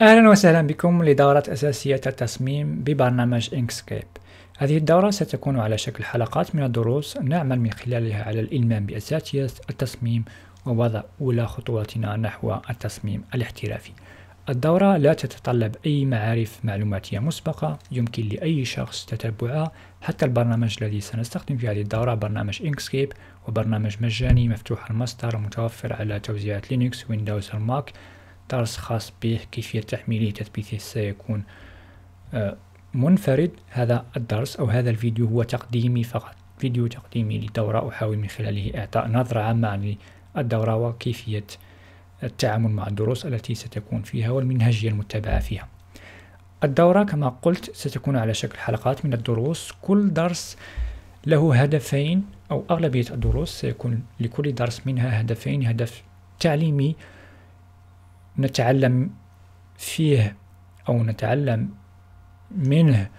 أهلا وسهلا بكم لدورة أساسية التصميم ببرنامج إنكسكيب هذه الدورة ستكون على شكل حلقات من الدروس نعمل من خلالها على الإلمام بأساسيات التصميم ووضع أولى خطواتنا نحو التصميم الاحترافي الدورة لا تتطلب أي معارف معلوماتية مسبقة يمكن لأي شخص تتبعها حتى البرنامج الذي سنستخدم في هذه الدورة برنامج إنكسكيب وبرنامج مجاني مفتوح المصدر ومتوفر على توزيعات لينكس ويندوز وماك تارس خاص به كيفية تحميله تثبيته سيكون آه، منفرد هذا الدرس أو هذا الفيديو هو تقديمي فقط فيديو تقديمي لدورة أحاول من خلاله إعطاء نظرة عامة عن الدورة وكيفية التعامل مع الدروس التي ستكون فيها والمنهجية المتبعة فيها الدورة كما قلت ستكون على شكل حلقات من الدروس كل درس له هدفين أو أغلبية الدروس سيكون لكل درس منها هدفين هدف تعليمي نتعلم فيه أو نتعلم منه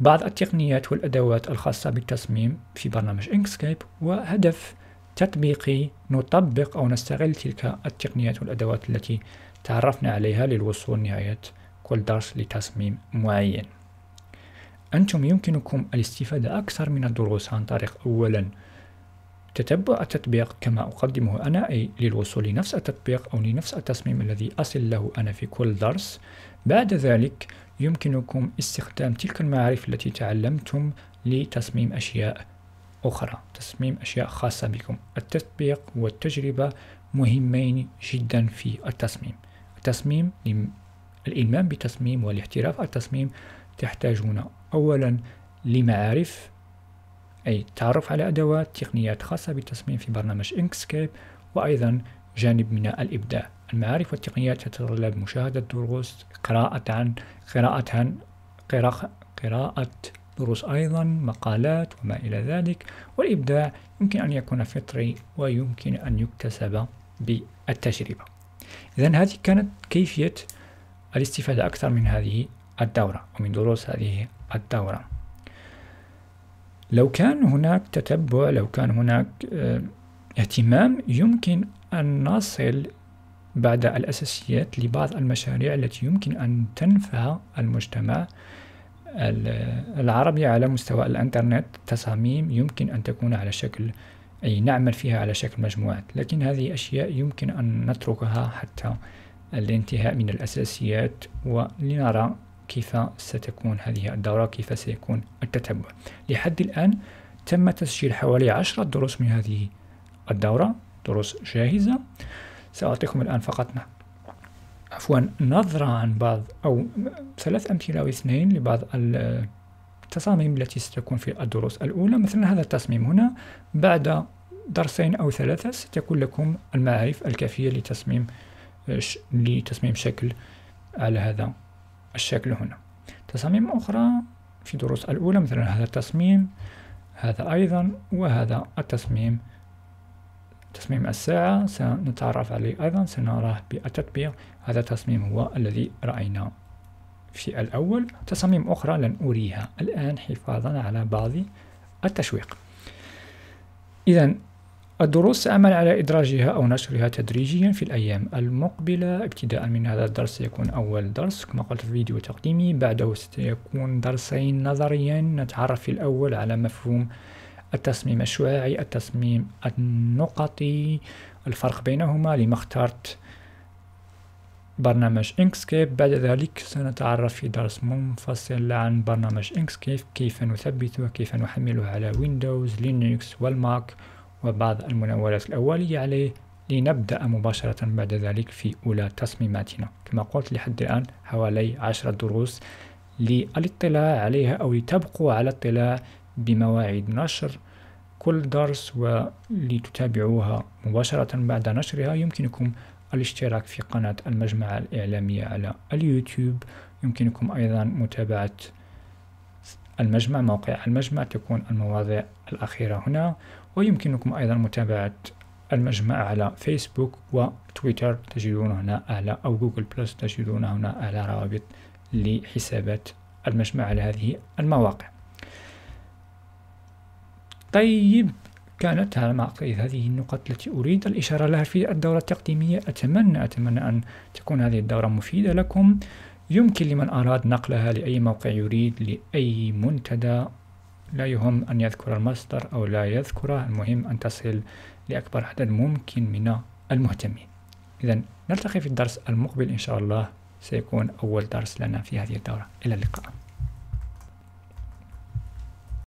بعض التقنيات والأدوات الخاصة بالتصميم في برنامج إنكسكيب وهدف تطبيقي نطبق أو نستغل تلك التقنيات والأدوات التي تعرفنا عليها للوصول نهاية كل درس لتصميم معين أنتم يمكنكم الاستفادة أكثر من الدروس عن طريق أولا تتبع التطبيق كما أقدمه أنا أي للوصول لنفس التطبيق أو لنفس التصميم الذي أصل له أنا في كل درس بعد ذلك يمكنكم استخدام تلك المعارف التي تعلمتم لتصميم أشياء أخرى تصميم أشياء خاصة بكم التطبيق والتجربة مهمين جدا في التصميم التصميم الإلمام بتصميم والاحتراف التصميم تحتاجون أولا لمعارف أي التعرف على أدوات تقنيات خاصة بالتصميم في برنامج إنكسكيب وأيضا جانب من الإبداع المعارف والتقنيات تتطلب مشاهدة دروس قراءة عن قراءة عن قراءة, قراءة دروس أيضا مقالات وما إلى ذلك والإبداع يمكن أن يكون فطري ويمكن أن يكتسب بالتجربة إذا هذه كانت كيفية الاستفادة أكثر من هذه الدورة ومن دروس هذه الدورة لو كان هناك تتبع لو كان هناك آه، اهتمام يمكن أن نصل بعد الأساسيات لبعض المشاريع التي يمكن أن تنفع المجتمع العربي على مستوى الإنترنت تصاميم يمكن أن تكون على شكل أي نعمل فيها على شكل مجموعات لكن هذه أشياء يمكن أن نتركها حتى الانتهاء من الأساسيات ولنرى كيف ستكون هذه الدورة كيف سيكون التتبع لحد الآن تم تسجيل حوالي عشرة دروس من هذه الدورة دروس جاهزة سأعطيكم الآن فقط عفوا نظرة عن بعض أو ثلاث أمثلة أو اثنين لبعض التصاميم التي ستكون في الدروس الأولى مثلا هذا التصميم هنا بعد درسين أو ثلاثة ستكون لكم المعارف الكافية لتصميم لتصميم شكل على هذا الشكل هنا تصاميم أخرى في دروس الأولى مثلا هذا التصميم هذا أيضا وهذا التصميم تصميم الساعة سنتعرف عليه أيضا سنراه بالتطبيق هذا التصميم هو الذي رأيناه في الأول تصاميم أخرى لن أريها الآن حفاظا على بعض التشويق إذا الدروس سأعمل على إدراجها أو نشرها تدريجيا في الأيام المقبلة ابتداء من هذا الدرس سيكون أول درس كما قلت في فيديو تقديمي بعده سيكون درسين نظريا نتعرف في الأول على مفهوم التصميم الشعاعي التصميم النقطي الفرق بينهما لما اخترت برنامج انكسكيب بعد ذلك سنتعرف في درس منفصل عن برنامج انكسكيب كيف نثبته كيف نحمله على ويندوز لينكس والماك وبعض المناولات الأولية عليه لنبدأ مباشرة بعد ذلك في أولى تصميماتنا كما قلت لحد الآن حوالي عشرة دروس للاطلاع عليها أو لتبقوا على اطلاع بمواعيد نشر كل درس ولتتابعوها مباشرة بعد نشرها يمكنكم الاشتراك في قناة المجمع الإعلامية على اليوتيوب يمكنكم أيضا متابعة المجمع موقع المجمع تكون المواضيع الأخيرة هنا ويمكنكم أيضا متابعة المجمع على فيسبوك وتويتر تجدون هنا أعلى أو جوجل بلس تجدون هنا أعلى روابط لحسابات المجمع على هذه المواقع طيب كانت هذه النقاط التي أريد الإشارة لها في الدورة التقديمية أتمنى أتمنى أن تكون هذه الدورة مفيدة لكم يمكن لمن أراد نقلها لأي موقع يريد لأي منتدى لا يهم أن يذكر المصدر أو لا يذكره المهم أن تصل لأكبر عدد ممكن من المهتمين إذا نلتقي في الدرس المقبل إن شاء الله سيكون أول درس لنا في هذه الدورة إلى اللقاء